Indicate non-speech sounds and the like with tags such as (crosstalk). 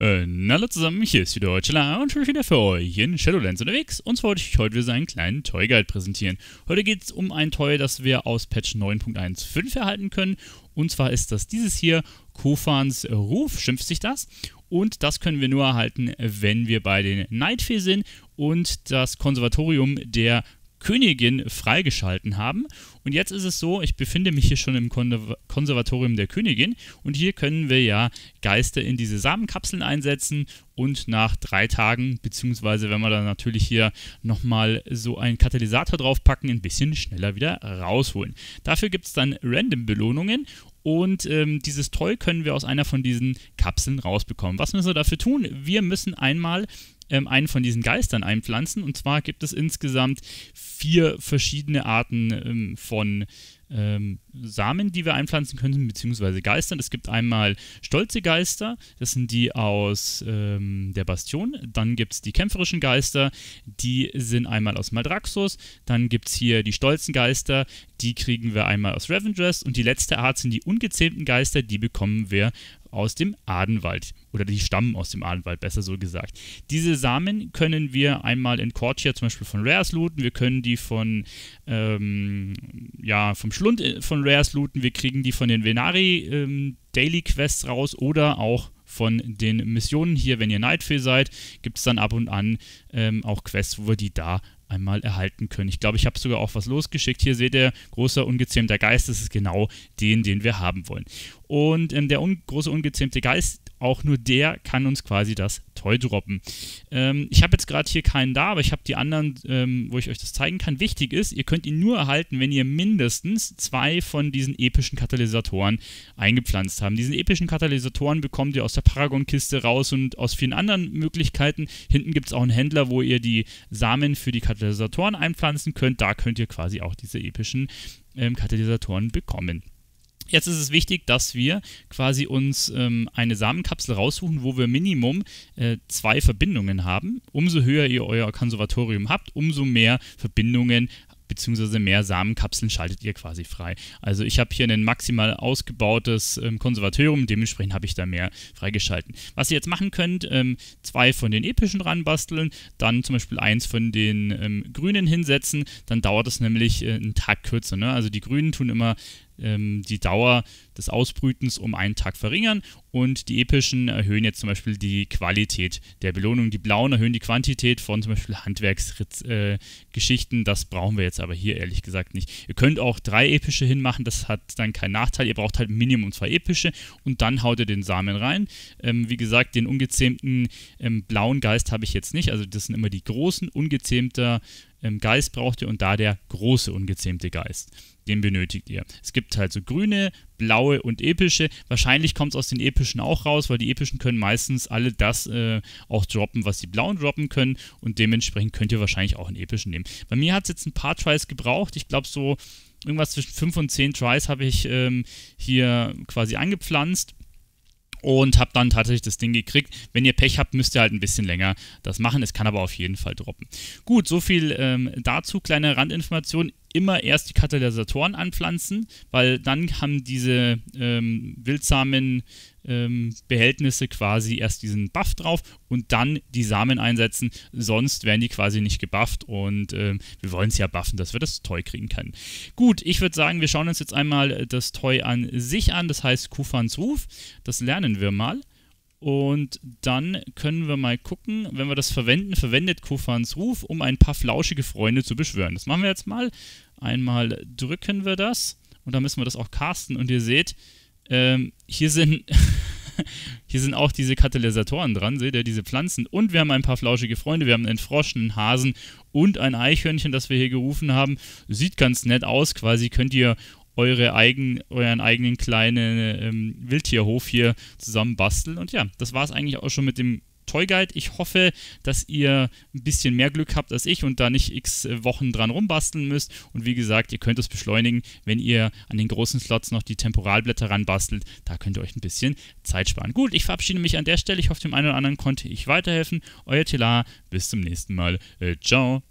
Und äh, hallo zusammen, hier ist wieder Heuchela und ich bin wieder für euch in Shadowlands unterwegs. Und zwar wollte ich heute wieder einen kleinen Toy Guide präsentieren. Heute geht es um ein Toy, das wir aus Patch 9.15 erhalten können. Und zwar ist das dieses hier, Kofans Ruf, schimpft sich das. Und das können wir nur erhalten, wenn wir bei den Nightfee sind und das Konservatorium der Königin freigeschalten haben. Und jetzt ist es so, ich befinde mich hier schon im Konservatorium der Königin und hier können wir ja Geister in diese Samenkapseln einsetzen und nach drei Tagen, beziehungsweise wenn wir dann natürlich hier nochmal so einen Katalysator draufpacken, ein bisschen schneller wieder rausholen. Dafür gibt es dann Random-Belohnungen und ähm, dieses Toy können wir aus einer von diesen Kapseln rausbekommen. Was müssen wir dafür tun? Wir müssen einmal ähm, einen von diesen Geistern einpflanzen. Und zwar gibt es insgesamt vier verschiedene Arten ähm, von von ähm, Samen, die wir einpflanzen können, beziehungsweise Geistern. Es gibt einmal stolze Geister, das sind die aus ähm, der Bastion. Dann gibt es die kämpferischen Geister, die sind einmal aus Maldraxus. Dann gibt es hier die stolzen Geister, die kriegen wir einmal aus Ravendress. Und die letzte Art sind die ungezähmten Geister, die bekommen wir aus dem Adenwald oder die stammen aus dem Adenwald, besser so gesagt. Diese Samen können wir einmal in Cortia zum Beispiel von Rares looten, wir können die von ähm, ja, vom Schlund äh, von Rares looten, wir kriegen die von den Venari ähm, Daily Quests raus oder auch von den Missionen hier, wenn ihr Nightfall seid, gibt es dann ab und an ähm, auch Quests, wo wir die da einmal erhalten können. Ich glaube, ich habe sogar auch was losgeschickt. Hier seht ihr, großer ungezähmter Geist, das ist genau den, den wir haben wollen. Und ähm, der un große ungezähmte Geist, auch nur der kann uns quasi das Toy droppen. Ähm, ich habe jetzt gerade hier keinen da, aber ich habe die anderen, ähm, wo ich euch das zeigen kann. Wichtig ist, ihr könnt ihn nur erhalten, wenn ihr mindestens zwei von diesen epischen Katalysatoren eingepflanzt habt. Diesen epischen Katalysatoren bekommt ihr aus der Paragon-Kiste raus und aus vielen anderen Möglichkeiten. Hinten gibt es auch einen Händler, wo ihr die Samen für die Katalysatoren einpflanzen könnt. Da könnt ihr quasi auch diese epischen ähm, Katalysatoren bekommen. Jetzt ist es wichtig, dass wir quasi uns ähm, eine Samenkapsel raussuchen, wo wir Minimum äh, zwei Verbindungen haben. Umso höher ihr euer Konservatorium habt, umso mehr Verbindungen beziehungsweise mehr Samenkapseln schaltet ihr quasi frei. Also ich habe hier ein maximal ausgebautes ähm, Konservatorium, dementsprechend habe ich da mehr freigeschalten. Was ihr jetzt machen könnt, ähm, zwei von den epischen ranbasteln, dann zum Beispiel eins von den ähm, grünen hinsetzen, dann dauert es nämlich äh, einen Tag kürzer. Ne? Also die grünen tun immer ähm, die Dauer des Ausbrütens um einen Tag verringern und die epischen erhöhen jetzt zum Beispiel die Qualität der Belohnung. Die blauen erhöhen die Quantität von zum Beispiel Handwerksgeschichten. Äh, das brauchen wir jetzt aber hier ehrlich gesagt nicht. Ihr könnt auch drei epische hinmachen, das hat dann keinen Nachteil. Ihr braucht halt Minimum zwei epische und dann haut ihr den Samen rein. Ähm, wie gesagt, den ungezähmten ähm, blauen Geist habe ich jetzt nicht. Also das sind immer die großen, ungezähmter ähm, Geist braucht ihr und da der große ungezähmte Geist. Den benötigt ihr. Es gibt halt so grüne, blaue und epische. Wahrscheinlich kommt es aus den epischen auch raus, weil die epischen können meistens alle das äh, auch droppen, was die blauen droppen können. Und dementsprechend könnt ihr wahrscheinlich auch einen epischen nehmen. Bei mir hat es jetzt ein paar Tries gebraucht. Ich glaube so irgendwas zwischen 5 und 10 Tries habe ich ähm, hier quasi angepflanzt und habe dann tatsächlich das Ding gekriegt. Wenn ihr Pech habt, müsst ihr halt ein bisschen länger das machen. Es kann aber auf jeden Fall droppen. Gut, so viel ähm, dazu. Kleine Randinformation immer erst die Katalysatoren anpflanzen, weil dann haben diese ähm, wildsamen ähm, Behältnisse quasi erst diesen Buff drauf und dann die Samen einsetzen. Sonst werden die quasi nicht gebufft und ähm, wir wollen es ja buffen, dass wir das Toy kriegen können. Gut, ich würde sagen, wir schauen uns jetzt einmal das Toy an sich an, das heißt Kufans Ruf. Das lernen wir mal. Und dann können wir mal gucken, wenn wir das verwenden, verwendet Kofans Ruf, um ein paar flauschige Freunde zu beschwören. Das machen wir jetzt mal. Einmal drücken wir das und dann müssen wir das auch casten. Und ihr seht, ähm, hier sind (laughs) hier sind auch diese Katalysatoren dran, seht ihr, diese Pflanzen. Und wir haben ein paar flauschige Freunde. Wir haben einen Frosch, einen Hasen und ein Eichhörnchen, das wir hier gerufen haben. Sieht ganz nett aus, quasi könnt ihr eure eigen, euren eigenen kleinen ähm, Wildtierhof hier zusammen basteln. Und ja, das war es eigentlich auch schon mit dem Toy Guide. Ich hoffe, dass ihr ein bisschen mehr Glück habt als ich und da nicht x äh, Wochen dran rumbasteln müsst. Und wie gesagt, ihr könnt es beschleunigen, wenn ihr an den großen Slots noch die Temporalblätter ranbastelt. Da könnt ihr euch ein bisschen Zeit sparen. Gut, ich verabschiede mich an der Stelle. Ich hoffe, dem einen oder anderen konnte ich weiterhelfen. Euer Telar, bis zum nächsten Mal. Äh, ciao.